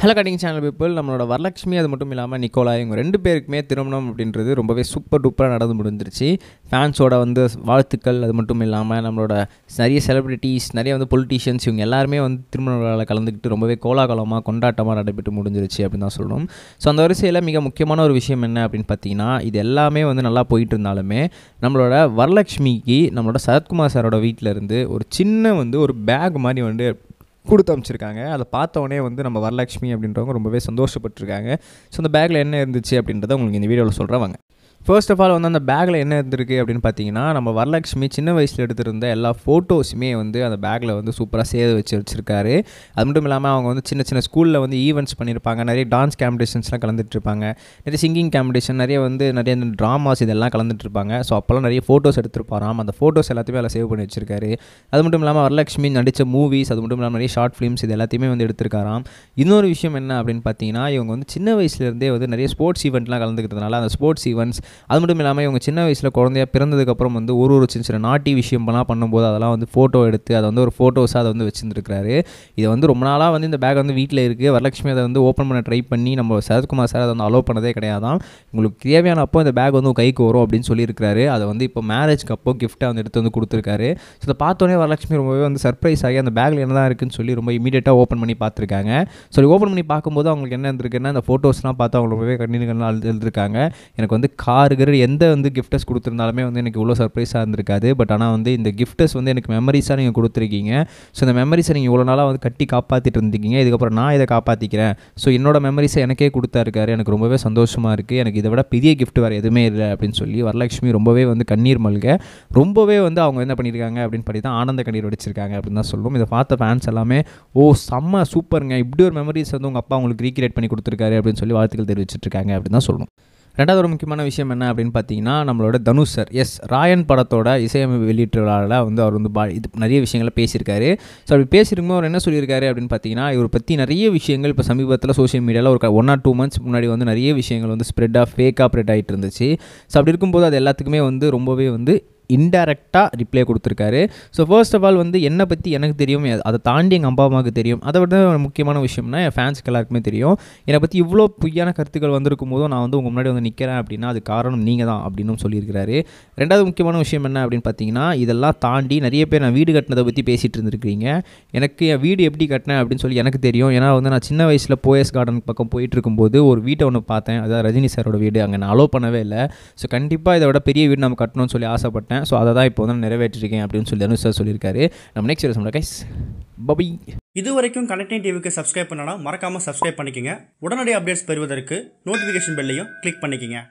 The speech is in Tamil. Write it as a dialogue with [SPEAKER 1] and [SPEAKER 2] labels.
[SPEAKER 1] ஹலோ கட்டிங் சேனல் பீப்புள் நம்மளோட வரலட்சுமி அது மட்டும் இல்லாமல் நிக்கோலா இவங்க ரெண்டு பேருக்குமே திருமணம் அப்படின்றது ரொம்பவே சூப்பர் டூப்பராக நடந்து முடிஞ்சிருச்சு ஃபேன்ஸோட வந்து வாழ்த்துக்கள் அது மட்டும் இல்லாமல் நம்மளோட நிறைய செலிப்ரிட்டிஸ் நிறைய வந்து பொலிட்டீஷியன்ஸ் இவங்க எல்லாருமே வந்து திருமண விழாவில் கலந்துக்கிட்டு ரொம்பவே கோலாகலமாக கொண்டாட்டமாக நடைபெற்று முடிஞ்சிருச்சு அப்படின்னு தான் சொல்லணும் ஸோ அந்த வரிசையில் மிக முக்கியமான ஒரு விஷயம் என்ன அப்படின்னு பார்த்தீங்கன்னா இது எல்லாமே வந்து நல்லா போயிட்டு இருந்தாலுமே நம்மளோட வரலட்சுமிக்கு நம்மளோட சரத்குமார் சாரோட வீட்டிலேருந்து ஒரு சின்ன வந்து ஒரு பேக் மாதிரி வந்து கொடுத்து அமைச்சிருக்காங்க அதை பார்த்தவொடனே வந்து நம்ம வரலட்சுமி அப்படின்றவங்க ரொம்பவே சந்தோஷப்பட்டிருக்காங்க ஸோ அந்த பேக்கில் என்ன இருந்துச்சு அப்படின்றத உங்களுக்கு இந்த வீடியோவில் சொல்கிறேன் வாங்க ஃபர்ஸ்ட் ஆஃப் ஆல் வந்து அந்த பேக்கில் என்ன இருந்திருக்கு அப்படின்னு பார்த்தீங்கன்னா நம்ம வரலட்சுமி சின்ன வயசில் எடுத்திருந்த எல்லா ஃபோட்டோஸுமே வந்து அந்த பேக்கில் வந்து சூப்பராக சேத வச்சு வச்சுருக்காரு அது மட்டும் இல்லாமல் அவங்க வந்து சின்ன சின்ன ஸ்கூலில் வந்து ஈவெண்ட்ஸ் பண்ணியிருப்பாங்க நிறைய டான்ஸ் காம்படிஷன்ஸ்லாம் கலந்துட்டுருப்பாங்க நிறைய சிங்கிங் காம்படிஷன் நிறைய வந்து நிறைய இந்த ட்ராமாஸ் இதெல்லாம் கலந்துட்டுருப்பாங்க ஸோ அப்போல்லாம் நிறைய ஃபோட்டோஸ் எடுத்துருப்பாராம் அந்த ஃபோட்டோஸ் எல்லாத்தையுமே அதில் சேவ் பண்ணி வச்சிருக்காரு அது மட்டும் இல்லாமல் வரலட்சுமி நடித்த மூவிஸ் அது மட்டும் இல்லாமல் நிறைய ஷார்ட் ஃபிலிம்ஸ் இது எல்லாத்தையுமே வந்து எடுத்திருக்காராம் இன்னொரு விஷயம் என்ன அப்படின்னு பார்த்தீங்கன்னா இவங்க வந்து சின்ன வயசுலேருந்தே வந்து நிறைய ஸ்போர்ட்ஸ் ஈவெண்ட்லாம் கலந்துக்கிறதுனால அந்த ஸ்போர்ட்ஸ் ஈவெண்ட்ஸ் அது மட்டும் இல்லாமல் இவங்க சின்ன வயசில் குழந்தையாக பிறந்ததுக்கப்புறம் வந்து ஒரு ஒரு சின்ன சின்ன நாட்டி விஷயம்லாம் பண்ணும்போது அதெல்லாம் வந்து ஃபோட்டோ எடுத்து அதை வந்து ஒரு ஃபோட்டோஸாக அதை வந்து வச்சுருந்துருக்காரு இதை வந்து ரொம்ப நாளாக வந்து இந்த பேக் வந்து வீட்டில் இருக்குது வரலட்சுமி அதை வந்து ஓப்பன் பண்ண ட்ரை பண்ணி நம்ம சரத்குமார் சார் அதை வந்து அலோவ் பண்ணதே கிடையாது உங்களுக்கு தேவையான அப்போ இந்த பேக் வந்து கைக்கு வரும் அப்படின்னு சொல்லியிருக்காரு அதை வந்து இப்போ மேரேஜ்க்கு அப்போ கிஃப்ட்டாக வந்து எடுத்து வந்து கொடுத்துருக்காரு ஸோ அதை பார்த்தோன்னே வரலட்சுமி ரொம்பவே வந்து சர்ப்ரைஸ் ஆகி அந்த பேக்கில் என்ன தான் இருக்குன்னு சொல்லி ரொம்ப இமீடியட்டாக ஓப்பன் பண்ணி பார்த்துருக்காங்க ஸோ ஓப்பன் பண்ணி பார்க்கும்போது அவங்களுக்கு என்ன இருந்திருக்குன்னா அந்த ஃபோட்டோஸ்லாம் பார்த்து அவங்க ரொம்பவே கண்டினியூ எழுதியிருக்காங்க எனக்கு வந்து கார் ஆறுகிற எந்த வந்து கிஃப்டஸ் கொடுத்துருந்தாலுமே வந்து எனக்கு இவ்வளோ சர்ப்ரைஸாக இருந்திருக்காது பட் ஆனால் வந்து இந்த கிஃப்டஸ் வந்து எனக்கு மெமரிஸாக நீங்கள் கொடுத்துருக்கீங்க ஸோ இந்த மெமரிஸை நீங்கள் இவ்வளோ நாளாக வந்து கட்டி காப்பாற்றிட்டு இருந்திருக்கீங்க இதுக்கப்புறம் நான் இதை காப்பாற்றிக்கிறேன் ஸோ என்னோட மெமரிஸை எனக்கே கொடுத்தா இருக்காரு எனக்கு ரொம்பவே சந்தோஷமாக இருக்குது எனக்கு இதை விட பெரிய கிஃப்ட் வேறு எதுவுமே இல்லை அப்படின்னு சொல்லி வரலட்சுமி ரொம்பவே வந்து கண்ணீர் மல்க ரொம்பவே வந்து அவங்க என்ன பண்ணியிருக்காங்க அப்படின்னு பண்ணி தான் ஆனந்த கண்ணீர் வடிச்சிருக்காங்க அப்படின்னு தான் சொல்லுவோம் இதை பார்த்த ஃபேன்ஸ் எல்லாமே ஓ செம்ம சூப்பருங்க இப்படி ஒரு மெமரிஸ் வந்து உங்கள் அப்பா உங்களுக்கு ரீக்ரியேட் பண்ணி கொடுத்துருக்காரு அப்படின்னு சொல்லி வாழ்த்துக்கள் தெரிவிச்சிட்ருக்காங்க அப்படின்னு தான் சொல்லணும் ரெண்டாவது ஒரு முக்கியமான விஷயம் என்ன அப்படின்னு பார்த்தீங்கன்னா நம்மளோட தனுஷ் சார் எஸ் ராயன் படத்தோட இசையமைப்பு வெளியீட்டாளராக வந்து அவர் வந்து பா இது நிறைய விஷயங்களை பேசியிருக்காரு ஸோ அப்படி பேசியிருக்கும்போது அவர் என்ன சொல்லியிருக்காரு அப்படின்னு பார்த்தீங்கன்னா இவர் பற்றி நிறைய விஷயங்கள் இப்போ சமீபத்தில் சோஷியல் மீடியாவில் ஒரு ஒன் ஆர் டூ மந்த்ஸ் முன்னாடி வந்து நிறைய விஷயங்கள் வந்து ஸ்ப்ரெட்டாக ஃபேக்காக ஸ்ப்ரெட் ஆகிட்டு இருந்துச்சு ஸோ அப்படி இருக்கும்போது அது எல்லாத்துக்குமே வந்து ரொம்பவே வந்து இன்டெரக்டாக ரிப்ளை கொடுத்துருக்காரு ஸோ ஃபர்ஸ்ட் ஆஃப் ஆல் வந்து என்னை பற்றி எனக்கு தெரியும் அதை தாண்டி எங்கள் அப்பா அம்மாவுக்கு தெரியும் அதை விட முக்கியமான விஷயம்னா என் ஃபேன்ஸ்க்கு எல்லாருக்குமே தெரியும் என்னை பற்றி இவ்வளோ பொய்யான கருத்துக்கள் வந்திருக்கும் போதும் நான் வந்து உங்கள் முன்னாடி வந்து நிற்கிறேன் அப்படின்னா அது காரணம் நீங்கள் தான் அப்படின்னு சொல்லியிருக்கிறாரு ரெண்டாவது முக்கியமான விஷயம் என்ன அப்படின்னு பார்த்தீங்கன்னா இதெல்லாம் தாண்டி நிறைய பேர் நான் வீடு கட்டினதை பற்றி பேசிகிட்டு இருந்திருக்கிறீங்க எனக்கு என் வீடு எப்படி கட்டினேன் அப்படின்னு சொல்லி எனக்கு தெரியும் ஏன்னா வந்து நான் சின்ன வயசில் போயஸ் கார்டன் பக்கம் போயிட்டு இருக்கும்போது ஒரு வீட்டை ஒன்று பார்த்தேன் அதாவது ரஜினி சாரோட வீடு அங்கே நான் அலோவ் பண்ணவே இல்லை ஸோ கண்டிப்பாக இதை விட பெரிய வீடு நம்ம கட்டணும்னு சொல்லி ஆசைப்பட்டேன் ஆசைப்பட்டேன் ஸோ அதை தான் இப்போ வந்து நான் நிறைவேற்றிருக்கேன் அப்படின்னு சொல்லி தனுஷ் சார் சொல்லியிருக்காரு நம்ம நெக்ஸ்ட் வீடியோ சொல்கிறேன் கைஸ் பபி இது வரைக்கும் கனெக்டிங் டிவிக்கு சப்ஸ்கிரைப் பண்ணனா மறக்காமல் சப்ஸ்கிரைப் பண்ணிக்கோங்க உடனடி அப்டேட்ஸ் பெறுவதற்கு நோட்டிஃபிகேஷன் பெல்லையும் கிளிக் பண்ணிக்கோங்க